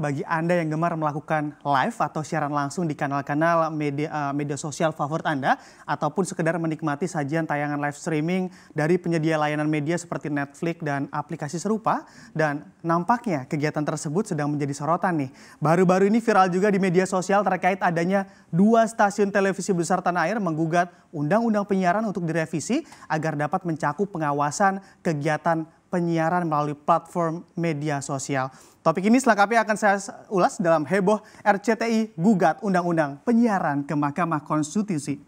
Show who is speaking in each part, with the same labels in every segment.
Speaker 1: bagi Anda yang gemar melakukan live atau siaran langsung di kanal-kanal media, eh, media sosial favorit Anda ataupun sekedar menikmati sajian tayangan live streaming dari penyedia layanan media seperti Netflix dan aplikasi serupa dan nampaknya kegiatan tersebut sedang menjadi sorotan nih. Baru-baru ini viral juga di media sosial terkait adanya dua stasiun televisi besar tanah air menggugat undang-undang penyiaran untuk direvisi agar dapat mencakup pengawasan kegiatan penyiaran melalui platform media sosial. Topik ini selengkapnya akan saya ulas dalam heboh RCTI Gugat Undang-Undang Penyiaran ke Mahkamah Konstitusi.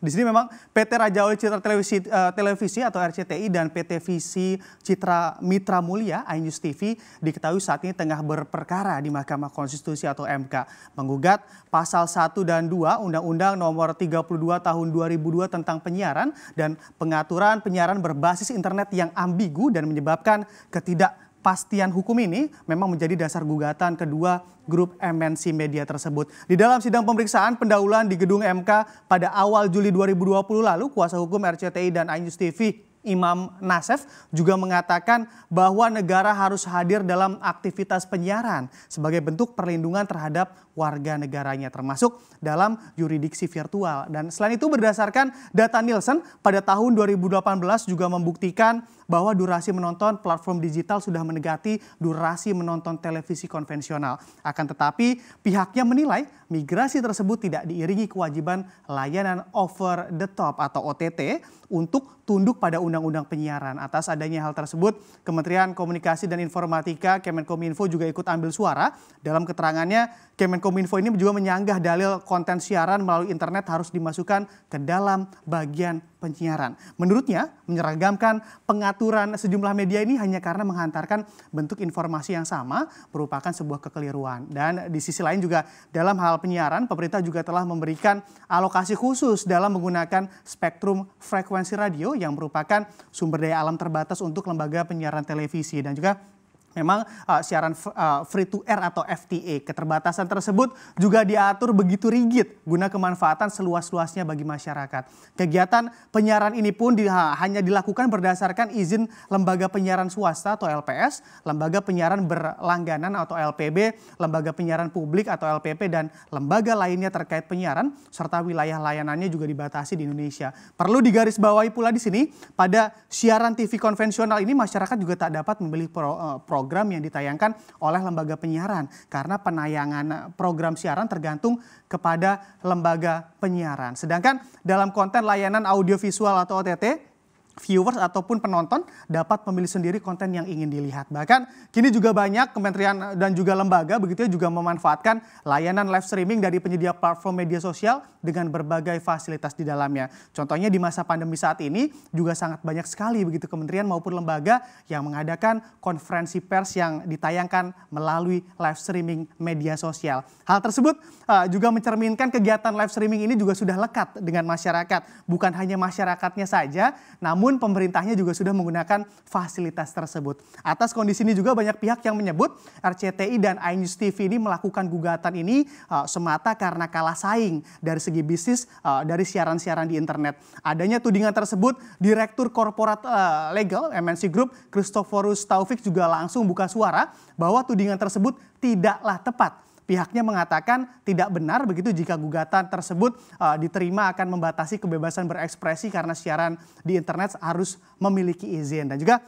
Speaker 1: Di sini memang PT Raja Wali Citra Televisi, uh, Televisi atau RCTI dan PT Visi Citra Mitra Mulia iNews TV diketahui saat ini tengah berperkara di Mahkamah Konstitusi atau MK menggugat pasal 1 dan 2 Undang-Undang Nomor 32 Tahun 2002 tentang penyiaran dan pengaturan penyiaran berbasis internet yang ambigu dan menyebabkan ketidak kepastian hukum ini memang menjadi dasar gugatan kedua grup MNC Media tersebut. Di dalam sidang pemeriksaan pendahuluan di gedung MK pada awal Juli 2020 lalu, kuasa hukum RCTI dan iNews TV Imam Nasef juga mengatakan bahwa negara harus hadir dalam aktivitas penyiaran sebagai bentuk perlindungan terhadap warga negaranya termasuk dalam yuridiksi virtual. Dan selain itu berdasarkan data Nielsen pada tahun 2018 juga membuktikan bahwa durasi menonton platform digital sudah menegati durasi menonton televisi konvensional. Akan tetapi pihaknya menilai migrasi tersebut tidak diiringi kewajiban layanan over the top atau OTT untuk tunduk pada undang Undang-Undang Penyiaran. Atas adanya hal tersebut, Kementerian Komunikasi dan Informatika Kemenkominfo juga ikut ambil suara. Dalam keterangannya, Kemenkominfo ini juga menyanggah dalil konten siaran melalui internet harus dimasukkan ke dalam bagian penyiaran. Menurutnya, menyeragamkan pengaturan sejumlah media ini hanya karena menghantarkan bentuk informasi yang sama merupakan sebuah kekeliruan. Dan di sisi lain juga dalam hal penyiaran, pemerintah juga telah memberikan alokasi khusus dalam menggunakan spektrum frekuensi radio yang merupakan sumber daya alam terbatas untuk lembaga penyiaran televisi dan juga Memang uh, siaran uh, free to air atau FTA keterbatasan tersebut juga diatur begitu rigid guna kemanfaatan seluas-luasnya bagi masyarakat. Kegiatan penyiaran ini pun di, ha, hanya dilakukan berdasarkan izin lembaga penyiaran swasta atau LPS, lembaga penyiaran berlangganan atau LPB, lembaga penyiaran publik atau LPP dan lembaga lainnya terkait penyiaran serta wilayah layanannya juga dibatasi di Indonesia. Perlu digarisbawahi pula di sini pada siaran TV konvensional ini masyarakat juga tak dapat memilih pro, uh, pro program yang ditayangkan oleh lembaga penyiaran karena penayangan eh, program siaran tergantung kepada lembaga penyiaran. Sedangkan dalam konten layanan audiovisual atau OTT viewers ataupun penonton dapat memilih sendiri konten yang ingin dilihat. Bahkan kini juga banyak kementerian dan juga lembaga begitu ya, juga memanfaatkan layanan live streaming dari penyedia platform media sosial dengan berbagai fasilitas di dalamnya. Contohnya di masa pandemi saat ini juga sangat banyak sekali begitu kementerian maupun lembaga yang mengadakan konferensi pers yang ditayangkan melalui live streaming media sosial. Hal tersebut uh, juga mencerminkan kegiatan live streaming ini juga sudah lekat dengan masyarakat, bukan hanya masyarakatnya saja, namun namun pemerintahnya juga sudah menggunakan fasilitas tersebut. Atas kondisi ini juga banyak pihak yang menyebut RCTI dan iNews TV ini melakukan gugatan ini uh, semata karena kalah saing dari segi bisnis uh, dari siaran-siaran di internet. Adanya tudingan tersebut, Direktur Korporat uh, Legal MNC Group Christoforus Taufik juga langsung buka suara bahwa tudingan tersebut tidaklah tepat pihaknya mengatakan tidak benar begitu jika gugatan tersebut uh, diterima akan membatasi kebebasan berekspresi karena siaran di internet harus memiliki izin dan juga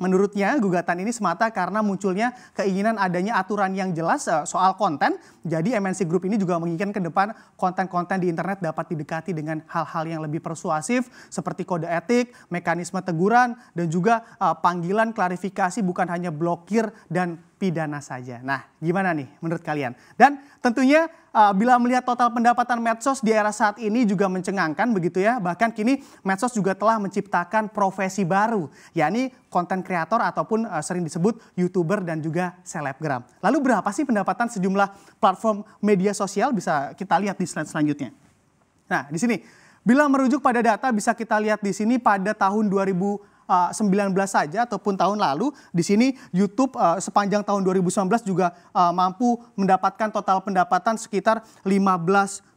Speaker 1: Menurutnya gugatan ini semata karena munculnya keinginan adanya aturan yang jelas eh, soal konten. Jadi MNC Group ini juga menginginkan ke depan konten-konten di internet dapat didekati dengan hal-hal yang lebih persuasif seperti kode etik, mekanisme teguran, dan juga uh, panggilan klarifikasi bukan hanya blokir dan pidana saja. Nah, gimana nih menurut kalian? Dan tentunya uh, bila melihat total pendapatan medsos di era saat ini juga mencengangkan begitu ya. Bahkan kini medsos juga telah menciptakan profesi baru, yakni konten kreator ataupun uh, sering disebut YouTuber dan juga selebgram. Lalu berapa sih pendapatan sejumlah platform media sosial bisa kita lihat di slide selanjutnya. Nah, di sini bila merujuk pada data bisa kita lihat di sini pada tahun 2000 2019 eh, saja ataupun tahun lalu di sini YouTube uh, sepanjang tahun 2019 juga uh, mampu mendapatkan total pendapatan sekitar 15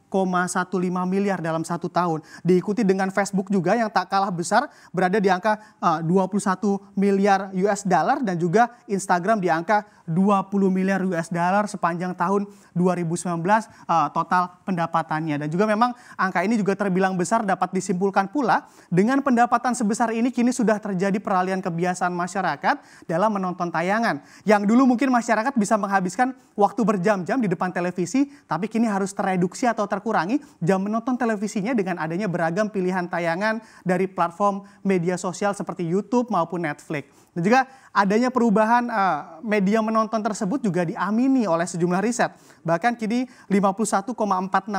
Speaker 1: miliar dalam satu tahun. Diikuti dengan Facebook juga yang tak kalah besar berada di angka eh, uh, 21 miliar US dollar dan juga Instagram di angka 20 miliar US dollar sepanjang tahun 2019 uh, eh, total pendapatannya. Dan juga memang angka ini juga terbilang besar dapat disimpulkan pula dengan pendapatan sebesar ini kini sudah terjadi peralihan kebiasaan masyarakat dalam menonton tayangan. Yang dulu mungkin masyarakat bisa menghabiskan waktu berjam-jam di depan televisi tapi kini harus tereduksi atau ter kurangi jam menonton televisinya dengan adanya beragam pilihan tayangan dari platform media sosial seperti YouTube maupun Netflix. Dan juga adanya perubahan uh, media menonton tersebut juga diamini oleh sejumlah riset. Bahkan kini 51,46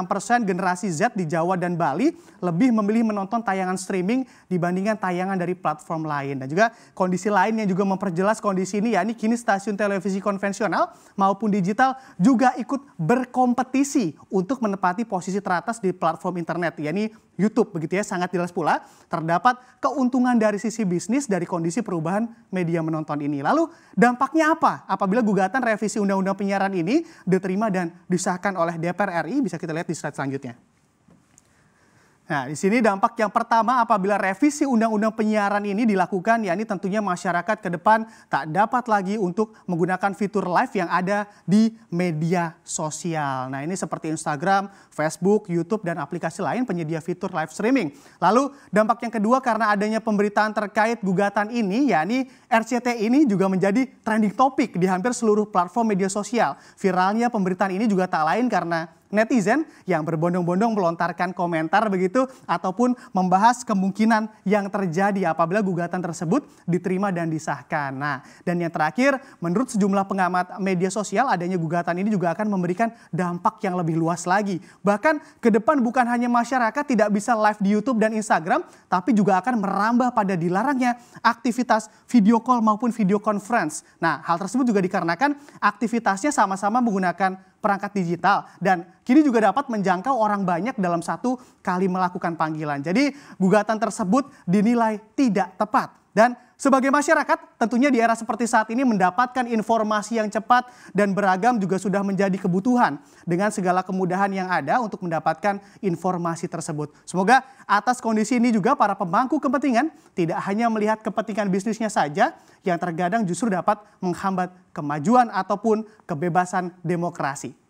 Speaker 1: persen generasi Z di Jawa dan Bali lebih memilih menonton tayangan streaming dibandingkan tayangan dari platform lain. Dan juga kondisi lain yang juga memperjelas kondisi ini yakni kini stasiun televisi konvensional maupun digital juga ikut berkompetisi untuk menepati posisi teratas di platform internet, yakni YouTube begitu ya. Sangat jelas pula terdapat keuntungan dari sisi bisnis dari kondisi perubahan media menonton ini. Lalu dampaknya apa apabila gugatan revisi undang-undang penyiaran ini diterima dan disahkan oleh DPR RI? Bisa kita lihat di slide selanjutnya. Nah, di sini dampak yang pertama apabila revisi undang-undang penyiaran ini dilakukan, yakni tentunya masyarakat ke depan tak dapat lagi untuk menggunakan fitur live yang ada di media sosial. Nah, ini seperti Instagram, Facebook, YouTube, dan aplikasi lain penyedia fitur live streaming. Lalu dampak yang kedua karena adanya pemberitaan terkait gugatan ini, yakni RCT ini juga menjadi trending topic di hampir seluruh platform media sosial. Viralnya pemberitaan ini juga tak lain karena netizen yang berbondong-bondong melontarkan komentar begitu ataupun membahas kemungkinan yang terjadi apabila gugatan tersebut diterima dan disahkan. Nah, dan yang terakhir menurut sejumlah pengamat media sosial adanya gugatan ini juga akan memberikan dampak yang lebih luas lagi. Bahkan ke depan bukan hanya masyarakat tidak bisa live di YouTube dan Instagram tapi juga akan merambah pada dilarangnya aktivitas video call maupun video conference. Nah, hal tersebut juga dikarenakan aktivitasnya sama-sama menggunakan perangkat digital dan kini juga dapat menjangkau orang banyak dalam satu kali melakukan panggilan. Jadi gugatan tersebut dinilai tidak tepat. Dan sebagai masyarakat, tentunya di era seperti saat ini mendapatkan informasi yang cepat dan beragam juga sudah menjadi kebutuhan dengan segala kemudahan yang ada untuk mendapatkan informasi tersebut. Semoga atas kondisi ini juga para pemangku kepentingan tidak hanya melihat kepentingan bisnisnya saja yang terkadang justru dapat menghambat kemajuan ataupun kebebasan demokrasi.